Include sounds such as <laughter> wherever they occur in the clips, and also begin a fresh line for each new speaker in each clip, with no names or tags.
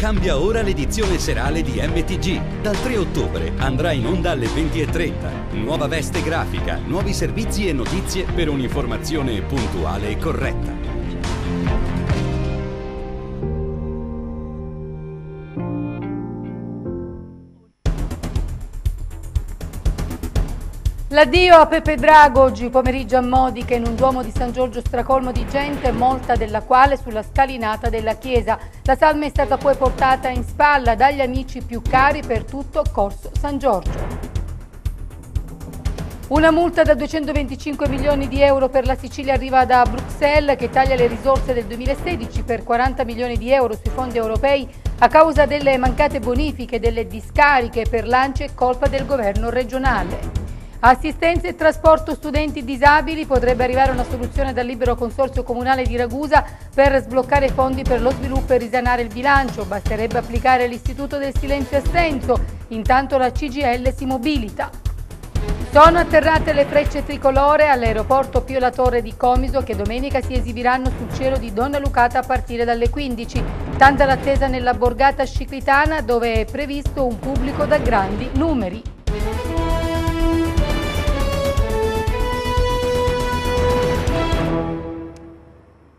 Cambia ora l'edizione serale di MTG. Dal 3 ottobre andrà in onda alle 20.30. Nuova veste grafica, nuovi servizi e notizie per un'informazione puntuale e corretta.
L'addio a Pepe Drago oggi pomeriggio a Modica in un duomo di San Giorgio stracolmo di gente, molta della quale sulla scalinata della chiesa. La salma è stata poi portata in spalla dagli amici più cari per tutto Corso San Giorgio. Una multa da 225 milioni di euro per la Sicilia arriva da Bruxelles che taglia le risorse del 2016 per 40 milioni di euro sui fondi europei a causa delle mancate bonifiche delle discariche per lance e colpa del governo regionale. Assistenza e trasporto studenti disabili potrebbe arrivare una soluzione dal libero consorzio comunale di Ragusa per sbloccare fondi per lo sviluppo e risanare il bilancio. Basterebbe applicare l'istituto del silenzio assenso. Intanto la CGL si mobilita. Sono atterrate le frecce tricolore all'aeroporto Pio La Torre di Comiso che domenica si esibiranno sul cielo di Donna Lucata a partire dalle 15. Tanta l'attesa nella borgata sciclitana dove è previsto un pubblico da grandi numeri.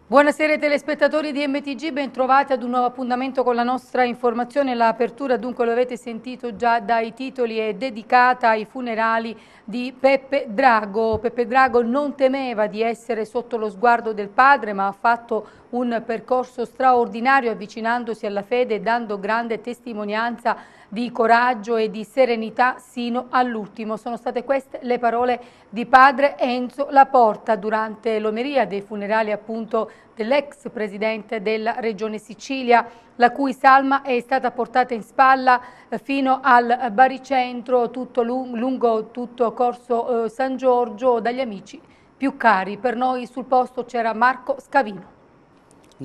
Buonasera telespettatori di MTG, bentrovati ad un nuovo appuntamento con la nostra informazione. L'apertura, dunque lo avete sentito già dai titoli, è dedicata ai funerali di Peppe Drago. Peppe Drago non temeva di essere sotto lo sguardo del padre, ma ha fatto un percorso straordinario avvicinandosi alla fede e dando grande testimonianza di coraggio e di serenità sino all'ultimo. Sono state queste le parole di padre Enzo Laporta durante l'omeria dei funerali appunto dell'ex presidente della regione Sicilia, la cui salma è stata portata in spalla eh, fino al baricentro tutto lungo tutto corso eh, San Giorgio dagli amici più cari. Per noi sul posto c'era Marco Scavino.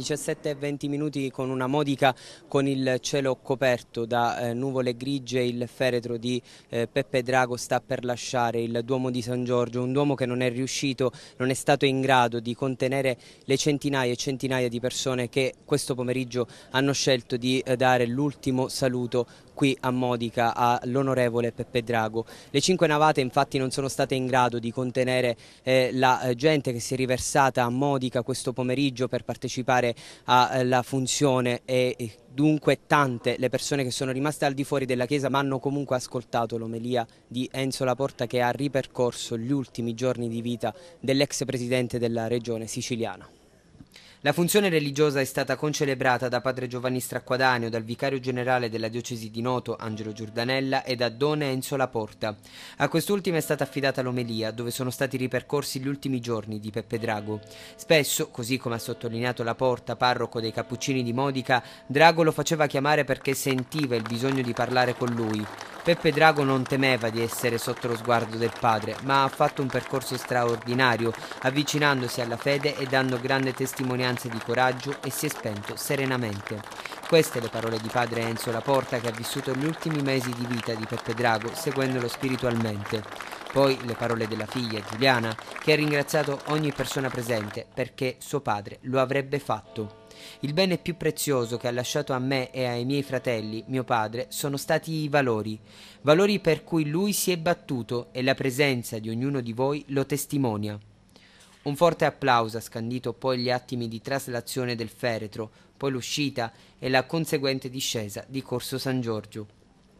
17 e 20 minuti con una modica con il cielo coperto da eh, nuvole grigie il feretro di eh, Peppe Drago sta per lasciare il Duomo di San Giorgio, un Duomo che non è riuscito, non è stato in grado di contenere le centinaia e centinaia di persone che questo pomeriggio hanno scelto di eh, dare l'ultimo saluto qui a Modica all'onorevole Peppe Drago. Le cinque navate infatti non sono state in grado di contenere eh, la eh, gente che si è riversata a Modica questo pomeriggio per partecipare alla eh, funzione e, e dunque tante le persone che sono rimaste al di fuori della chiesa ma hanno comunque ascoltato l'omelia di Enzo Laporta che ha ripercorso gli ultimi giorni di vita dell'ex presidente della regione siciliana. La funzione religiosa è stata concelebrata da padre Giovanni Stracquadaneo, dal vicario generale della diocesi di Noto Angelo Giordanella e da Don Enzo Laporta. A quest'ultima è stata affidata l'omelia, dove sono stati ripercorsi gli ultimi giorni di Peppe Drago. Spesso, così come ha sottolineato Laporta, parroco dei Cappuccini di Modica, Drago lo faceva chiamare perché sentiva il bisogno di parlare con lui. Peppe Drago non temeva di essere sotto lo sguardo del padre, ma ha fatto un percorso straordinario, avvicinandosi alla fede e dando grande testimonianza mancanza di coraggio e si è spento serenamente. Queste le parole di padre Enzo Laporta che ha vissuto gli ultimi mesi di vita di Peppe Drago seguendolo spiritualmente. Poi le parole della figlia Giuliana che ha ringraziato ogni persona presente perché suo padre lo avrebbe fatto. Il bene più prezioso che ha lasciato a me e ai miei fratelli, mio padre, sono stati i valori, valori per cui lui si è battuto e la presenza di ognuno di voi lo testimonia un forte applauso ha scandito poi gli attimi di traslazione del feretro, poi l'uscita e la conseguente discesa di Corso San Giorgio.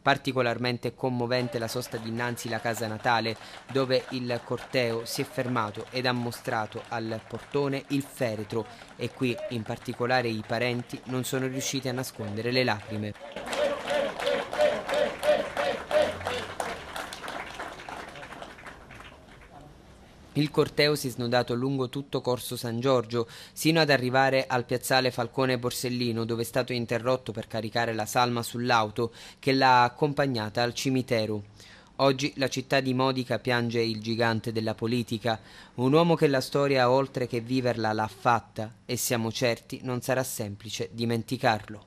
Particolarmente commovente la sosta dinanzi alla casa natale, dove il corteo si è fermato ed ha mostrato al portone il feretro e qui in particolare i parenti non sono riusciti a nascondere le lacrime. Il corteo si è snodato lungo tutto Corso San Giorgio, sino ad arrivare al piazzale Falcone Borsellino, dove è stato interrotto per caricare la salma sull'auto che l'ha accompagnata al cimitero. Oggi la città di Modica piange il gigante della politica, un uomo che la storia, oltre che viverla, l'ha fatta, e siamo certi non sarà semplice dimenticarlo.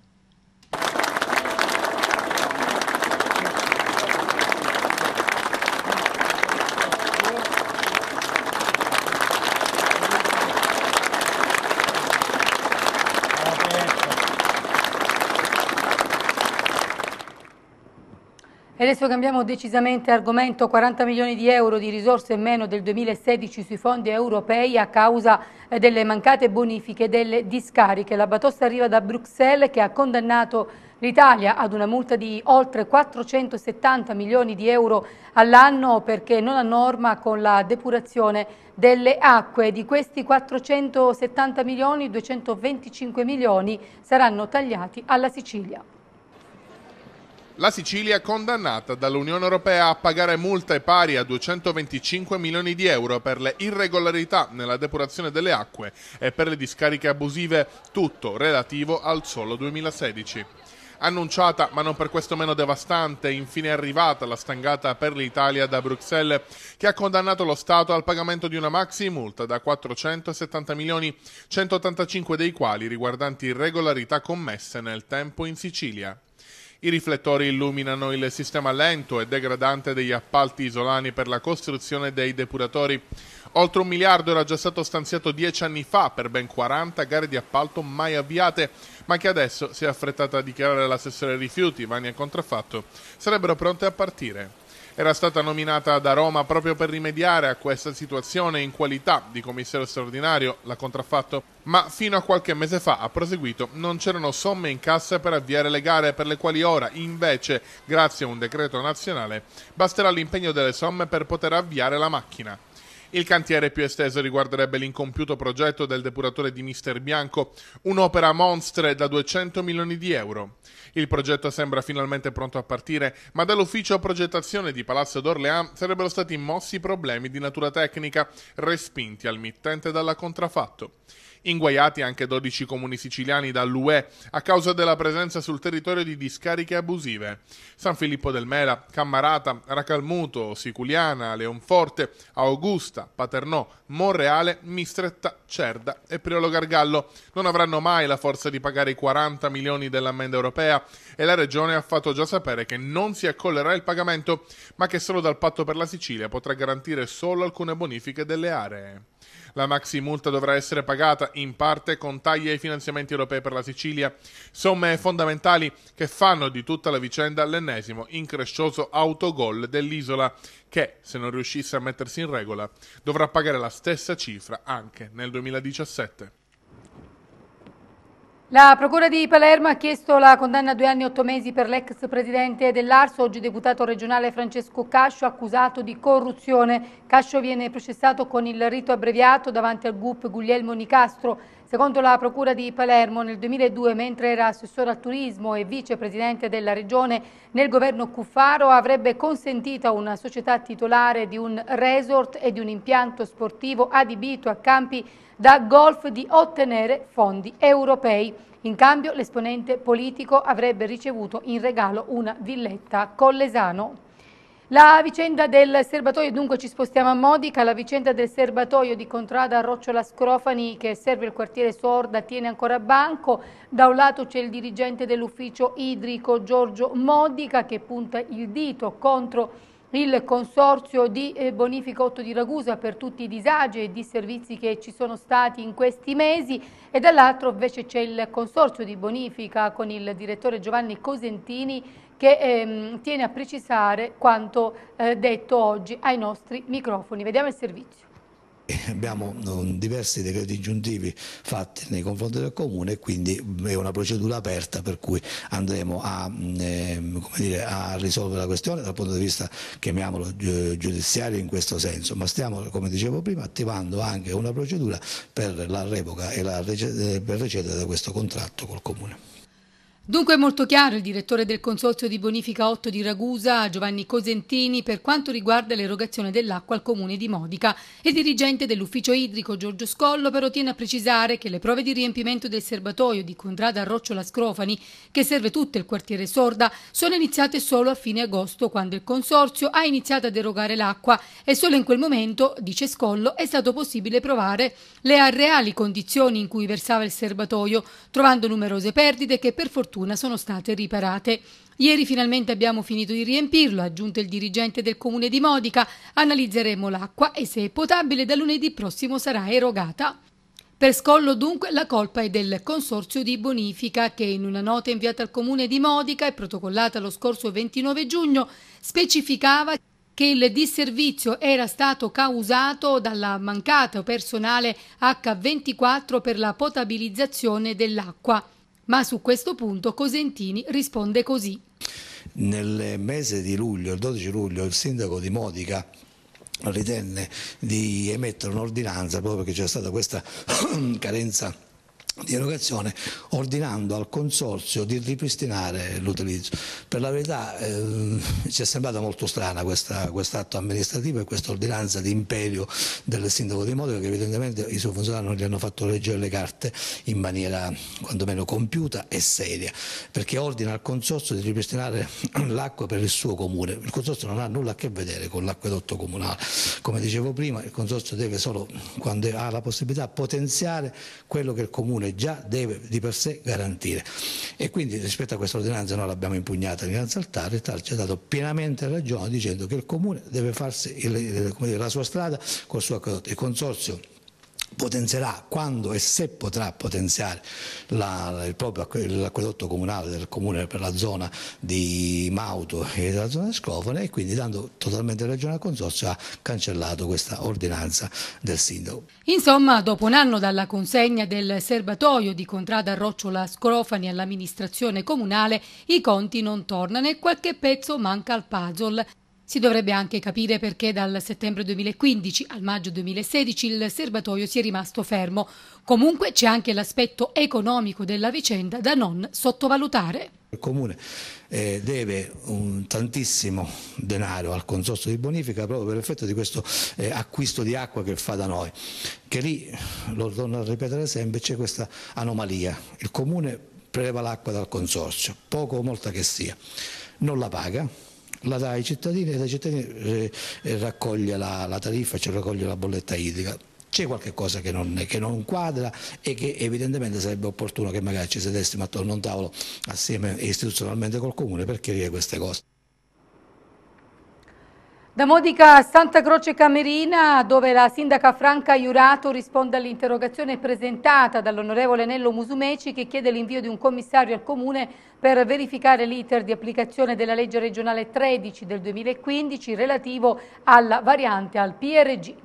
adesso cambiamo decisamente argomento, 40 milioni di euro di risorse in meno del 2016 sui fondi europei a causa eh, delle mancate bonifiche delle discariche. La batosta arriva da Bruxelles che ha condannato l'Italia ad una multa di oltre 470 milioni di euro all'anno perché non ha norma con la depurazione delle acque. Di questi 470 milioni, 225 milioni saranno tagliati alla Sicilia.
La Sicilia condannata dall'Unione Europea a pagare multe pari a 225 milioni di euro per le irregolarità nella depurazione delle acque e per le discariche abusive, tutto relativo al solo 2016. Annunciata, ma non per questo meno devastante, infine arrivata la stangata per l'Italia da Bruxelles, che ha condannato lo Stato al pagamento di una maxi multa da 470 milioni, 185 dei quali riguardanti irregolarità commesse nel tempo in Sicilia. I riflettori illuminano il sistema lento e degradante degli appalti isolani per la costruzione dei depuratori. Oltre un miliardo era già stato stanziato dieci anni fa per ben 40 gare di appalto mai avviate, ma che adesso si è affrettata a dichiarare l'assessore rifiuti, Vania Contraffatto, sarebbero pronte a partire era stata nominata da Roma proprio per rimediare a questa situazione in qualità di commissario straordinario, l'ha contraffatto, ma fino a qualche mese fa, ha proseguito, non c'erano somme in cassa per avviare le gare per le quali ora, invece, grazie a un decreto nazionale, basterà l'impegno delle somme per poter avviare la macchina. Il cantiere più esteso riguarderebbe l'incompiuto progetto del depuratore di Mister Bianco, un'opera monstre da 200 milioni di euro. Il progetto sembra finalmente pronto a partire, ma dall'ufficio progettazione di Palazzo d'Orléans sarebbero stati mossi problemi di natura tecnica, respinti al mittente dalla contraffatto inguaiati anche 12 comuni siciliani dall'UE a causa della presenza sul territorio di discariche abusive. San Filippo del Mela, Cammarata, Racalmuto, Siculiana, Leonforte, Augusta, Paternò, Monreale, Mistretta, Cerda e Priolo Gargallo non avranno mai la forza di pagare i 40 milioni dell'ammenda europea e la Regione ha fatto già sapere che non si accollerà il pagamento, ma che solo dal patto per la Sicilia potrà garantire solo alcune bonifiche delle aree. La maxi multa dovrà essere pagata in parte con tagli ai finanziamenti europei per la Sicilia, somme fondamentali che fanno di tutta la vicenda l'ennesimo increscioso autogol dell'isola che, se non riuscisse a mettersi in regola, dovrà pagare la stessa cifra anche nel 2017.
La Procura di Palermo ha chiesto la condanna a due anni e otto mesi per l'ex presidente dell'Arso, oggi deputato regionale Francesco Cascio, accusato di corruzione. Cascio viene processato con il rito abbreviato davanti al GUP Guglielmo Nicastro. Secondo la Procura di Palermo, nel 2002, mentre era assessore al turismo e vicepresidente della regione, nel governo Cuffaro avrebbe consentito a una società titolare di un resort e di un impianto sportivo adibito a campi da golf di ottenere fondi europei. In cambio l'esponente politico avrebbe ricevuto in regalo una villetta Collesano. La vicenda del serbatoio, dunque ci spostiamo a Modica, la vicenda del serbatoio di Contrada Rocciola Scrofani che serve il quartiere Sorda tiene ancora banco, da un lato c'è il dirigente dell'ufficio idrico Giorgio Modica che punta il dito contro il consorzio di eh, Bonifico 8 di Ragusa per tutti i disagi e disservizi che ci sono stati in questi mesi e dall'altro invece c'è il consorzio di Bonifica con il direttore Giovanni Cosentini che ehm, tiene a precisare quanto eh, detto oggi ai nostri microfoni. Vediamo il servizio.
Eh, abbiamo diversi decreti aggiuntivi fatti nei confronti del Comune e quindi è una procedura aperta per cui andremo a, mm, ehm, dire, a risolvere la questione dal punto di vista, chiamiamolo giudiziario in questo senso, ma stiamo, come dicevo prima, attivando anche una procedura per la revoca e la, eh, per recedere da questo contratto col Comune.
Dunque è molto chiaro il direttore del Consorzio di Bonifica 8 di Ragusa, Giovanni Cosentini, per quanto riguarda l'erogazione dell'acqua al comune di Modica. Il dirigente dell'ufficio idrico Giorgio Scollo però tiene a precisare che le prove di riempimento del serbatoio di Contrada Rocciola Scrofani, che serve tutto il quartiere Sorda, sono iniziate solo a fine agosto, quando il Consorzio ha iniziato ad erogare l'acqua e solo in quel momento, dice Scollo, è stato possibile provare le reali condizioni in cui versava il serbatoio, trovando numerose perdite che per fortuna fortuna sono state riparate. Ieri finalmente abbiamo finito di riempirlo, ha aggiunto il dirigente del comune di Modica. Analizzeremo l'acqua e se è potabile da lunedì prossimo sarà erogata. Per Scollo dunque la colpa è del Consorzio di Bonifica che in una nota inviata al comune di Modica e protocollata lo scorso 29 giugno specificava che il disservizio era stato causato dalla mancata personale H24 per la potabilizzazione dell'acqua. Ma su questo punto Cosentini risponde così.
Nel mese di luglio, il 12 luglio, il sindaco di Modica ritenne di emettere un'ordinanza proprio perché c'è stata questa <clears throat> carenza di erogazione ordinando al consorzio di ripristinare l'utilizzo. Per la verità eh, ci è sembrata molto strana questo quest atto amministrativo e questa ordinanza di imperio del sindaco di Modena che evidentemente i suoi funzionari non gli hanno fatto leggere le carte in maniera quantomeno compiuta e seria perché ordina al consorzio di ripristinare l'acqua per il suo comune. Il consorzio non ha nulla a che vedere con l'acquedotto comunale. Come dicevo prima il consorzio deve solo quando ha la possibilità potenziare quello che il comune Costituzione già deve di per sé garantire. E quindi rispetto a questa ordinanza noi l'abbiamo impugnata dinanzi al TAR, il TAR ci ha dato pienamente ragione dicendo che il Comune deve farsi il, dire, la sua strada col suo accordo. Il consorzio potenzierà quando e se potrà potenziare la, il proprio acquedotto comunale del comune per la zona di Mauto e della zona di Scofone e quindi dando totalmente ragione al consorzio ha cancellato questa ordinanza del sindaco.
Insomma, dopo un anno dalla consegna del serbatoio di contrada Rocciola Scrofani all'amministrazione comunale, i conti non tornano e qualche pezzo manca al puzzle. Si dovrebbe anche capire perché dal settembre 2015 al maggio 2016 il serbatoio sia rimasto fermo. Comunque c'è anche l'aspetto economico della vicenda da non sottovalutare.
Il comune eh, deve un tantissimo denaro al consorzio di bonifica proprio per effetto di questo eh, acquisto di acqua che fa da noi, che lì, lo torno a ripetere sempre, c'è questa anomalia. Il comune preleva l'acqua dal consorzio, poco o molta che sia, non la paga la dà ai cittadini eh, e dai cittadini raccoglie la, la tariffa, cioè raccoglie la bolletta idrica c'è qualche cosa che non, che non, quadra e che evidentemente sarebbe opportuno che magari ci sedessimo attorno a un tavolo assieme istituzionalmente col Comune per chiarire queste cose.
Da Modica a Santa Croce Camerina, dove la sindaca Franca Iurato risponde all'interrogazione presentata dall'onorevole Nello Musumeci che chiede l'invio di un commissario al comune per verificare l'iter di applicazione della legge regionale 13 del 2015 relativo alla variante al PRG.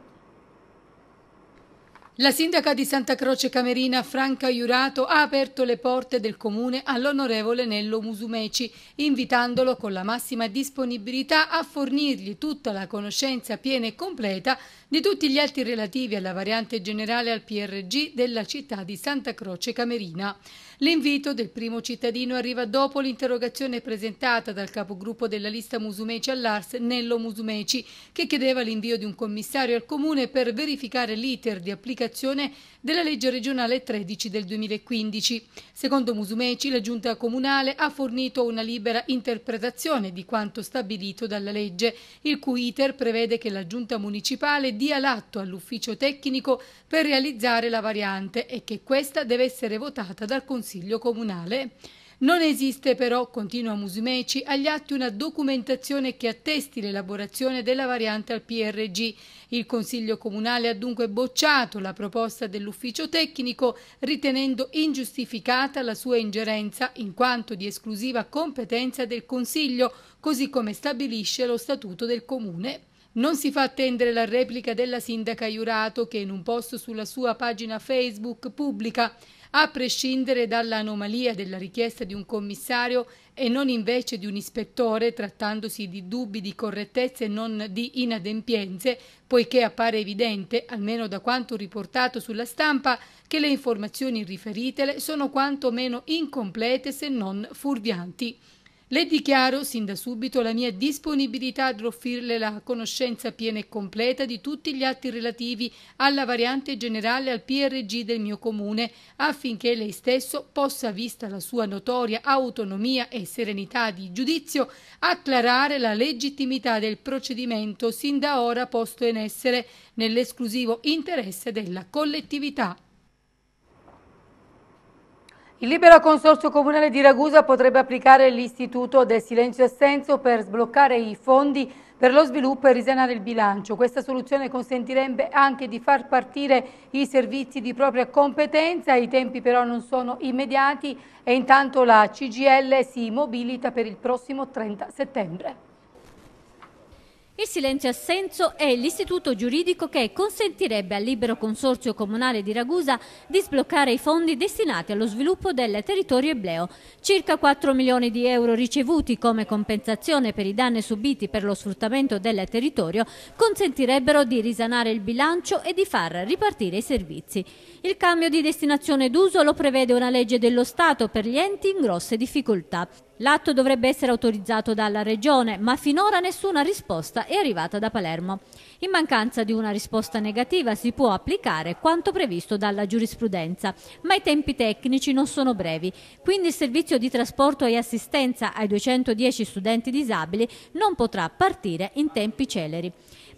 La sindaca di Santa Croce Camerina, Franca Iurato, ha aperto le porte del comune all'onorevole Nello Musumeci, invitandolo con la massima disponibilità a fornirgli tutta la conoscenza piena e completa di tutti gli atti relativi alla variante generale al PRG della città di Santa Croce Camerina. L'invito del primo cittadino arriva dopo l'interrogazione presentata dal capogruppo della lista Musumeci all'Ars, Nello Musumeci, che chiedeva l'invio di un commissario al comune per verificare l'iter di applicazione applicazione della legge regionale 13 del 2015. Secondo Musumeci, la giunta comunale ha fornito una libera interpretazione di quanto stabilito dalla legge, il cui iter prevede che la giunta municipale dia l'atto all'ufficio tecnico per realizzare la variante e che questa deve essere votata dal Consiglio comunale. Non esiste però, continua Musumeci, agli atti una documentazione che attesti l'elaborazione della variante al PRG. Il Consiglio Comunale ha dunque bocciato la proposta dell'ufficio tecnico ritenendo ingiustificata la sua ingerenza in quanto di esclusiva competenza del Consiglio, così come stabilisce lo Statuto del Comune. Non si fa attendere la replica della sindaca Iurato che in un post sulla sua pagina Facebook pubblica a prescindere dall'anomalia della richiesta di un commissario e non invece di un ispettore, trattandosi di dubbi di correttezza e non di inadempienze, poiché appare evidente, almeno da quanto riportato sulla stampa, che le informazioni riferitele sono quantomeno incomplete se non furbianti. Le dichiaro sin da subito la mia disponibilità ad offrirle la conoscenza piena e completa di tutti gli atti relativi alla variante generale al PRG del mio comune, affinché lei stesso possa, vista la sua notoria autonomia e serenità di giudizio, acclarare la legittimità del procedimento sin da ora posto in essere nell'esclusivo interesse della collettività. Il libero consorzio comunale di Ragusa potrebbe applicare l'istituto del silenzio e assenso per sbloccare i fondi per lo sviluppo e risanare il bilancio. Questa soluzione consentirebbe anche di far partire i servizi di propria competenza, i tempi però non sono immediati e intanto la CGL si mobilita per il prossimo 30 settembre. Il silenzio
assenso è l'istituto giuridico che consentirebbe al libero consorzio comunale di Ragusa di sbloccare i fondi destinati allo sviluppo del territorio ebleo. Circa 4 milioni di euro ricevuti come compensazione per i danni subiti per lo sfruttamento del territorio consentirebbero di risanare il bilancio e di far ripartire i servizi. Il cambio di destinazione d'uso lo prevede una legge dello Stato per gli enti in grosse difficoltà. L'atto dovrebbe essere autorizzato dalla Regione, ma finora nessuna risposta è arrivata da Palermo. In mancanza di una risposta negativa si può applicare quanto previsto dalla giurisprudenza, ma i tempi tecnici non sono brevi, quindi il servizio di trasporto e assistenza ai 210 studenti disabili non potrà partire in tempi celeri.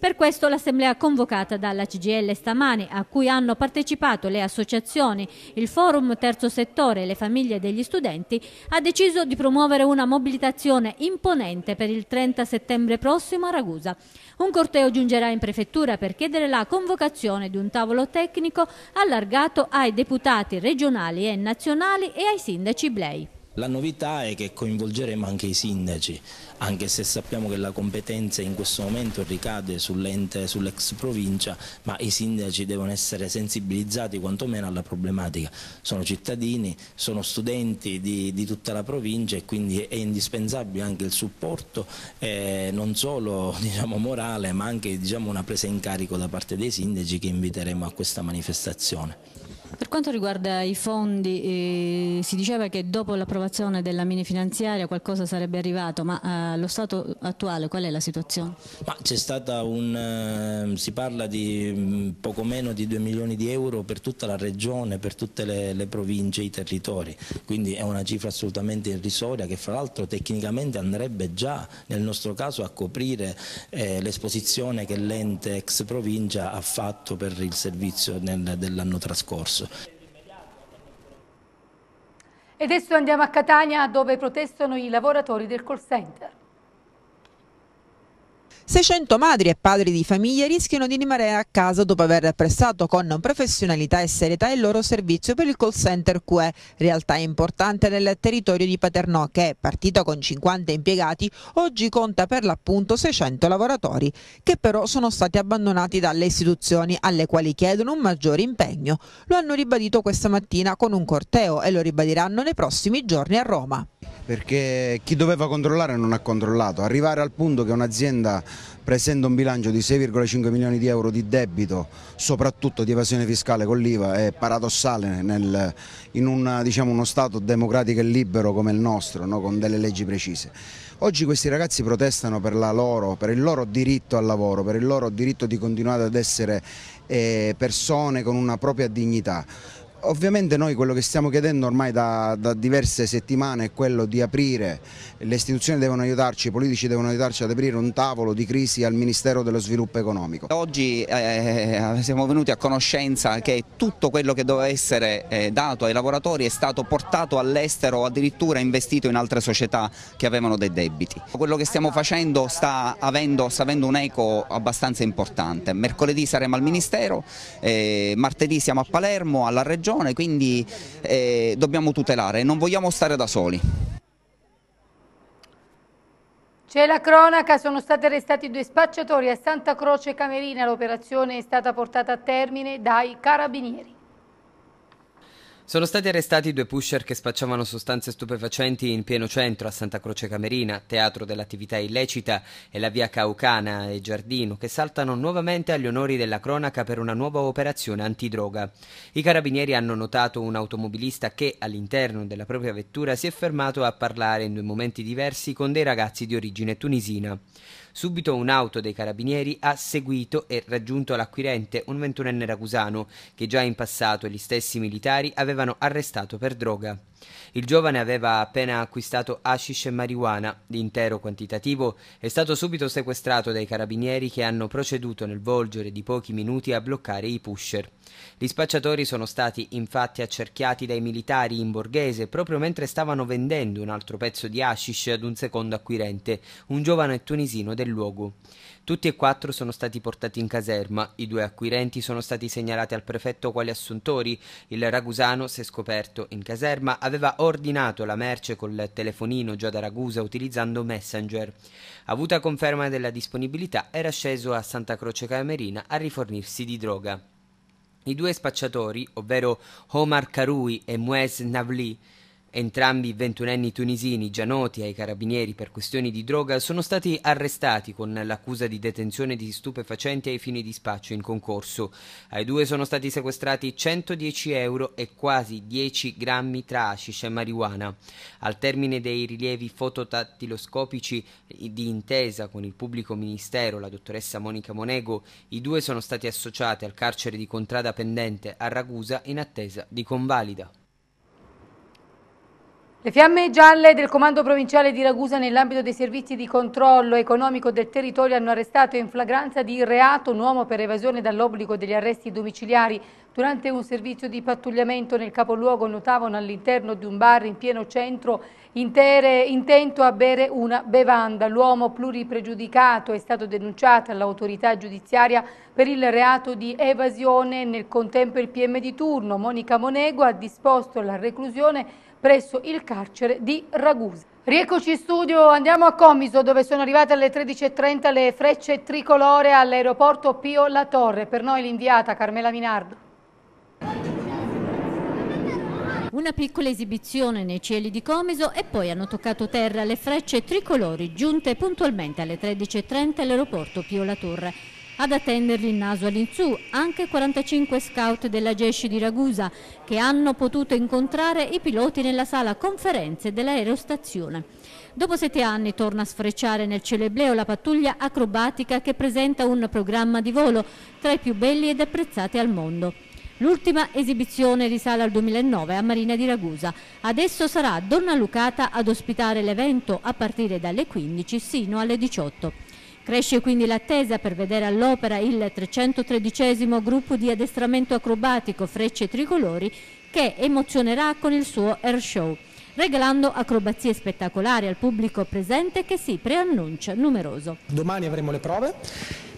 Per questo l'assemblea convocata dalla CGL stamane, a cui hanno partecipato le associazioni, il forum terzo settore e le famiglie degli studenti, ha deciso di promuovere una mobilitazione imponente per il 30 settembre prossimo a Ragusa. Un corteo giungerà in prefettura per chiedere la convocazione di un tavolo tecnico allargato ai deputati regionali e nazionali e ai sindaci Blei.
La novità è che coinvolgeremo anche i sindaci, anche se sappiamo che la competenza in questo momento ricade sull'ente, sull'ex provincia, ma i sindaci devono essere sensibilizzati quantomeno alla problematica. Sono cittadini, sono studenti di, di tutta la provincia e quindi è indispensabile anche il supporto, eh, non solo <laughs> diciamo, morale, ma anche diciamo, una presa in carico da parte dei sindaci che inviteremo a questa manifestazione.
Per quanto riguarda i fondi, eh, si diceva che dopo l'approvazione della mini finanziaria qualcosa sarebbe arrivato, ma allo eh, stato attuale qual è la situazione?
Un, eh, si parla di mm, poco meno di 2 milioni di euro per tutta la regione, per tutte le, le province, i territori, quindi è una cifra assolutamente irrisoria che fra l'altro tecnicamente andrebbe già nel nostro caso a coprire eh, l'esposizione che l'ente ex provincia ha fatto per il servizio dell'anno trascorso.
E adesso andiamo a Catania dove protestano i lavoratori del call center.
600 madri e padri di famiglia rischiano di rimanere a casa dopo aver prestato con professionalità e serietà il loro servizio per il call center QE, realtà importante nel territorio di Paternò che, partita con 50 impiegati, oggi conta per l'appunto 600 lavoratori, che però sono stati abbandonati dalle istituzioni alle quali chiedono un maggiore impegno. Lo hanno ribadito questa mattina con un corteo e lo ribadiranno nei prossimi giorni a Roma
perché chi doveva controllare non ha controllato. Arrivare al punto che un'azienda presenta un bilancio di 6,5 milioni di euro di debito, soprattutto di evasione fiscale con l'IVA, è paradossale nel, in una, diciamo, uno Stato democratico e libero come il nostro, no? con delle leggi precise. Oggi questi ragazzi protestano per, loro, per, il loro diritto al lavoro, per il loro diritto di continuare ad essere eh, persone con una propria dignità. Ovviamente noi quello che stiamo chiedendo ormai da, da, diverse settimane è quello di aprire, le istituzioni devono aiutarci, i politici devono aiutarci ad aprire un tavolo di crisi al Ministero dello Sviluppo Economico.
Oggi eh, siamo venuti a conoscenza che tutto quello che doveva essere eh, dato ai lavoratori è stato portato all'estero o addirittura investito in altre società che avevano dei debiti. Quello che stiamo facendo sta avendo, sta avendo un eco abbastanza importante. Mercoledì saremo al Ministero, eh, martedì siamo a Palermo, alla Regione regione, quindi eh, dobbiamo tutelare, non vogliamo stare da soli.
C'è la cronaca, sono stati arrestati due spacciatori a Santa Croce Camerina, l'operazione è stata portata a termine dai carabinieri.
Sono stati arrestati due pusher che spacciavano sostanze stupefacenti in pieno centro a Santa Croce Camerina, teatro dell'attività illecita, e la via Caucana e Giardino, che saltano nuovamente agli onori della cronaca per una nuova operazione antidroga. I carabinieri hanno notato un automobilista che, all'interno della propria vettura, si è fermato a parlare in due momenti diversi con dei ragazzi di origine tunisina. Subito un'auto dei carabinieri ha seguito e raggiunto l'acquirente, un 21enne racusano, che già in passato gli stessi militari avevano arrestato per droga. Il giovane aveva appena acquistato hashish e marijuana. L'intero quantitativo è stato subito sequestrato dai carabinieri che hanno proceduto nel volgere di pochi minuti a bloccare i pusher. Gli spacciatori sono stati infatti accerchiati dai militari in borghese proprio mentre stavano vendendo un altro pezzo di hashish ad un secondo acquirente, un giovane tunisino del del luogo. Tutti e quattro sono stati portati in caserma, i due acquirenti sono stati segnalati al prefetto quali assuntori, il ragusano, se scoperto in caserma, aveva ordinato la merce col telefonino già da Ragusa utilizzando Messenger. Avuta conferma della disponibilità, era sceso a Santa Croce Camerina a rifornirsi di droga. I due spacciatori, ovvero Omar Karui e Muez Navli, Entrambi i ventunenni tunisini, già noti ai carabinieri per questioni di droga, sono stati arrestati con l'accusa di detenzione di stupefacenti ai fini di spaccio in concorso. Ai due sono stati sequestrati 110 euro e quasi 10 grammi tra hashish e marijuana. Al termine dei rilievi fototattiloscopici di intesa con il pubblico ministero, la dottoressa Monica Monego, i due sono stati associati al carcere di Contrada Pendente a Ragusa in attesa di convalida.
Le fiamme gialle del Comando Provinciale di Ragusa nell'ambito dei servizi di controllo economico del territorio hanno arrestato in flagranza di reato un uomo per evasione dall'obbligo degli arresti domiciliari. Durante un servizio di pattugliamento nel capoluogo notavano all'interno di un bar in pieno centro intere, intento a bere una bevanda. L'uomo pluripregiudicato è stato denunciato all'autorità giudiziaria per il reato di evasione. Nel contempo il PM di turno, Monica Monego, ha disposto la reclusione presso il carcere di Ragusa. Rieccoci in studio, andiamo a Comiso dove sono arrivate alle 13.30 le frecce tricolore all'aeroporto Pio La Torre. Per noi l'inviata Carmela Minardo.
Una piccola esibizione nei cieli di Comiso e poi hanno toccato terra le frecce tricolori giunte puntualmente alle 13.30 all'aeroporto Pio La Torre ad attendergli il naso all'insù, anche 45 scout della Gesci di Ragusa che hanno potuto incontrare i piloti nella sala conferenze dell'aerostazione. Dopo sette anni torna a sfrecciare nel celebleo la pattuglia acrobatica che presenta un programma di volo tra i più belli ed apprezzati al mondo. L'ultima esibizione risale al 2009 a Marina di Ragusa. Adesso sarà Donna Lucata ad ospitare l'evento a partire dalle 15 sino alle 18. Cresce quindi l'attesa per vedere all'opera il 313 gruppo di addestramento acrobatico Frecce Tricolori che emozionerà con il suo air show regalando acrobazie spettacolari al pubblico presente che si preannuncia numeroso.
Domani avremo le prove.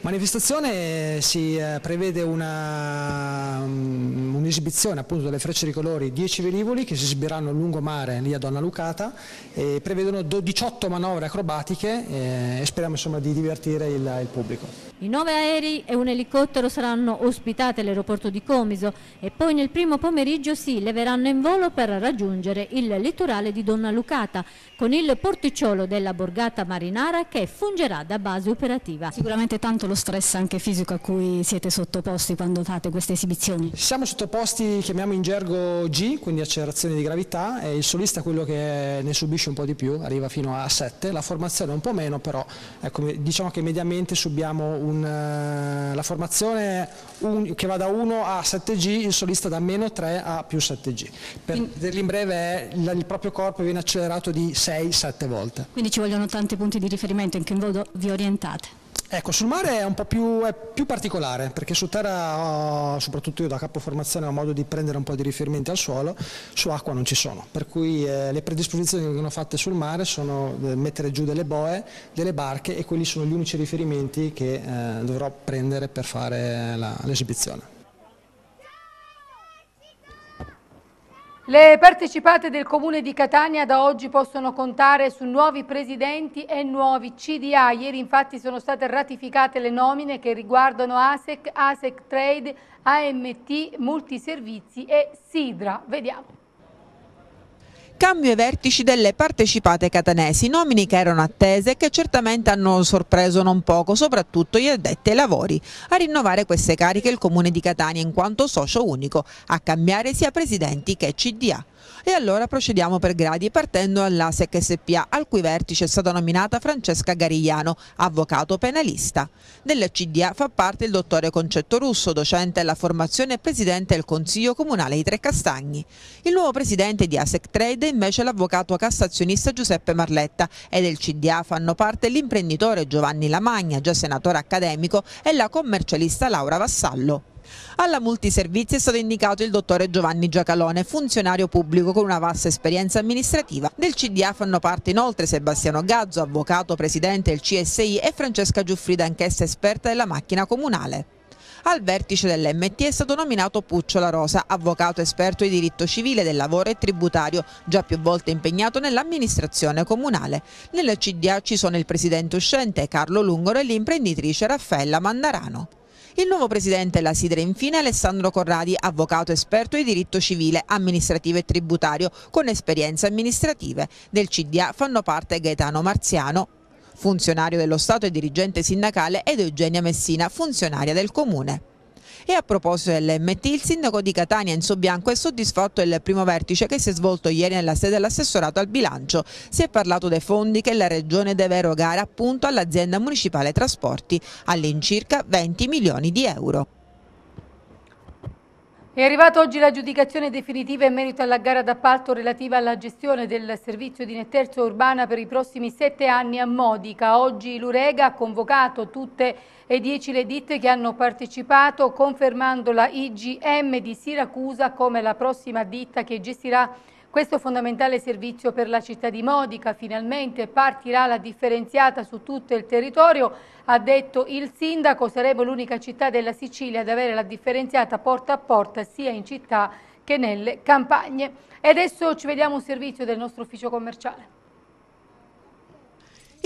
Manifestazione eh, si eh, prevede mm, un'esibizione un delle frecce di colori, 10 velivoli che si esibiranno lungomare lì a Donna Lucata e prevedono 18 manovre acrobatiche eh, e speriamo insomma di divertire il, il pubblico.
I nove aerei e un elicottero saranno ospitati all'aeroporto di Comiso e poi nel primo pomeriggio si leveranno in volo per raggiungere il litorale di Donna Lucata con il porticciolo della borgata marinara che fungerà da base operativa. Sicuramente tanto lo stress anche fisico a cui siete sottoposti quando fate queste esibizioni?
Siamo sottoposti, chiamiamo in gergo G, quindi accelerazione di gravità, e il solista è quello che ne subisce un po' di più, arriva fino a 7, la formazione un po' meno, però ecco, diciamo che mediamente subiamo un, eh, la formazione un, che va da 1 a 7G, il solista da meno 3 a più 7G. Per dirli in breve, il, il proprio corpo viene accelerato di 6-7 volte.
Quindi ci vogliono tanti punti di riferimento in che modo vi orientate?
Ecco, sul mare è un po' più, più particolare, perché su terra, ho, oh, soprattutto io da capo formazione, ho modo di prendere un po' di riferimenti al suolo, su acqua non ci sono, per cui eh, le predisposizioni che vengono fatte sul mare sono eh, mettere giù delle boe, delle barche e quelli sono gli unici riferimenti che eh, dovrò prendere per fare l'esibizione.
Le partecipate del comune di Catania da oggi possono contare su nuovi presidenti e nuovi CDA. Ieri infatti sono state ratificate le nomine che riguardano ASEC, ASEC Trade, AMT, Multiservizi e Sidra. Vediamo.
Cambio ai vertici delle partecipate catanesi, nomini che erano attese e che certamente hanno sorpreso non poco, soprattutto gli addetti ai lavori. A rinnovare queste cariche il comune di Catania in quanto socio unico, a cambiare sia presidenti che CDA. E allora procediamo per gradi partendo dall'ASEC SPA al cui vertice è stata nominata Francesca Garigliano, avvocato penalista. Della CDA fa parte il dottore Concetto Russo, docente alla formazione e presidente del Consiglio Comunale di Tre Castagni. Il nuovo presidente di ASEC Trade è invece l'avvocato cassazionista Giuseppe Marletta e del CDA fanno parte l'imprenditore Giovanni Lamagna, già senatore accademico, e la commercialista Laura Vassallo. Alla multiservizi è stato indicato il dottore Giovanni Giacalone, funzionario pubblico con una vasta esperienza amministrativa. Del CDA fanno parte inoltre Sebastiano Gazzo, avvocato presidente del CSI e Francesca Giuffrida, anch'essa esperta della macchina comunale. Al vertice dell'MT è stato nominato Pucciola Rosa, avvocato esperto di diritto civile del lavoro e tributario, già più volte impegnato nell'amministrazione comunale. Nel CDA ci sono il presidente uscente Carlo Lungoro e l'imprenditrice Raffaella Mandarano. Il nuovo presidente della Sidere infine Alessandro Corradi, avvocato esperto di diritto civile, amministrativo e tributario con esperienze amministrative. Del CDA fanno parte Gaetano Marziano, funzionario dello Stato e dirigente sindacale, ed Eugenia Messina, funzionaria del Comune. E a proposito dell'MT, il sindaco di Catania Enzo Bianco è soddisfatto del primo vertice che si è svolto ieri nella sede dell'assessorato al bilancio. Si è parlato dei fondi che la regione deve erogare appunto all'azienda municipale trasporti, all'incirca 20 milioni di euro.
È arrivata oggi la giudicazione definitiva in merito alla gara d'appalto relativa alla gestione del servizio di Netterzo Urbana per i prossimi sette anni a Modica. Oggi l'Urega ha convocato tutte e dieci le ditte che hanno partecipato confermando la IGM di Siracusa come la prossima ditta che gestirà questo fondamentale servizio per la città di Modica finalmente partirà la differenziata su tutto il territorio, ha detto il sindaco, sarebbe l'unica città della Sicilia ad avere la differenziata porta a porta sia in città che nelle campagne. E adesso ci vediamo un servizio del nostro ufficio commerciale.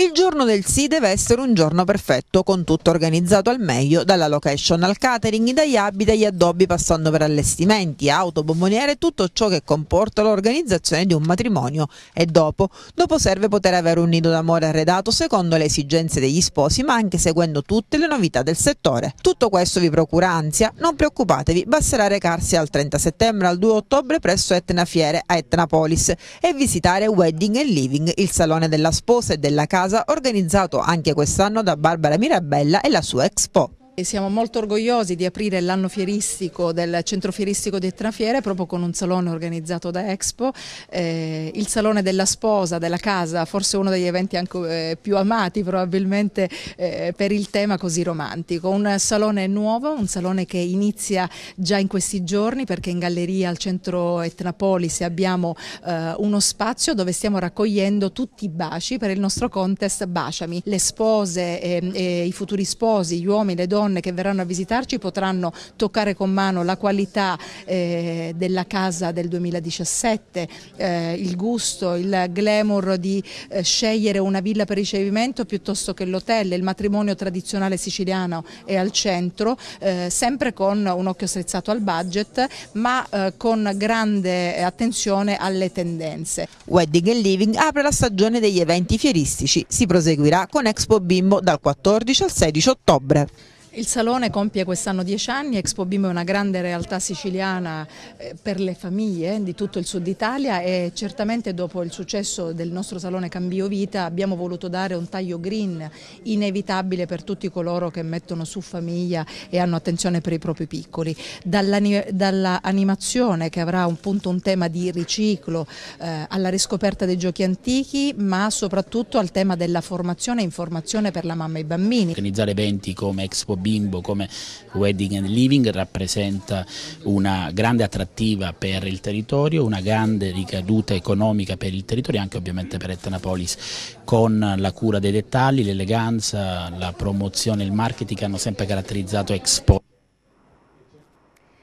Il giorno del sì deve essere un giorno perfetto, con tutto organizzato al meglio, dalla location al catering, dagli abiti agli addobbi, passando per allestimenti, auto, bomboniere, tutto ciò che comporta l'organizzazione di un matrimonio. E dopo? Dopo serve poter avere un nido d'amore arredato secondo le esigenze degli sposi, ma anche seguendo tutte le novità del settore. Tutto questo vi procura ansia? Non preoccupatevi, basterà recarsi al 30 settembre al 2 ottobre presso Etna Fiere a Etnapolis e visitare Wedding and Living, il salone della sposa e della casa casa organizzato anche quest'anno da Barbara Mirabella e la sua Expo.
E siamo molto orgogliosi di aprire l'anno fieristico del centro fieristico di Etnafiere proprio con un salone organizzato da Expo, eh, il salone della sposa, della casa, forse uno degli eventi anche eh, più amati probabilmente eh, per il tema così romantico. Un salone nuovo, un salone che inizia già in questi giorni perché in galleria al centro Etnapolis abbiamo eh, uno spazio dove stiamo raccogliendo tutti i baci per il nostro contest Baciami, le spose, ehm, i futuri sposi, gli uomini, le donne, donne che verranno a visitarci potranno toccare con mano la qualità eh, della casa del 2017, eh, il gusto, il glamour di eh, scegliere una villa per ricevimento piuttosto che l'hotel, il matrimonio tradizionale siciliano è al centro, eh, sempre con un occhio strizzato al budget, ma eh, con grande attenzione alle tendenze.
Wedding and Living apre la stagione degli eventi fieristici, si proseguirà con Expo Bimbo dal 14 al 16 ottobre.
Il Salone compie quest'anno dieci anni, Expo Bimbo è una grande realtà siciliana eh, per le famiglie eh, di tutto il sud Italia e certamente dopo il successo del nostro Salone Cambio Vita abbiamo voluto dare un taglio green inevitabile per tutti coloro che mettono su famiglia e hanno attenzione per i propri piccoli. Dall'animazione che avrà un punto un tema di riciclo eh, alla riscoperta dei giochi antichi ma soprattutto al tema della formazione e informazione per la mamma e i
bambini. Organizzare eventi come Expo Bimbo bimbo come Wedding and Living rappresenta una grande attrattiva per il territorio, una grande ricaduta economica per il territorio e anche ovviamente per Etnapolis con la cura dei dettagli, l'eleganza, la promozione, il marketing che hanno sempre caratterizzato Expo.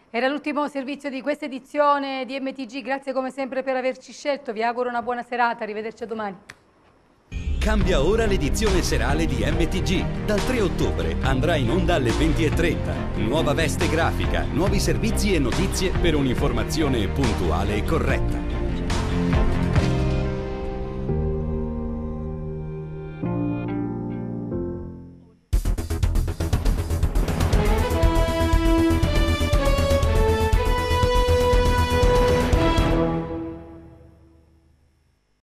Era l'ultimo servizio di questa edizione di MTG, grazie come sempre per averci scelto, vi auguro una buona serata, arrivederci a domani.
Cambia ora l'edizione serale di MTG. Dal 3 ottobre andrà in onda alle 20.30. Nuova veste grafica, nuovi servizi e notizie per un'informazione puntuale e corretta.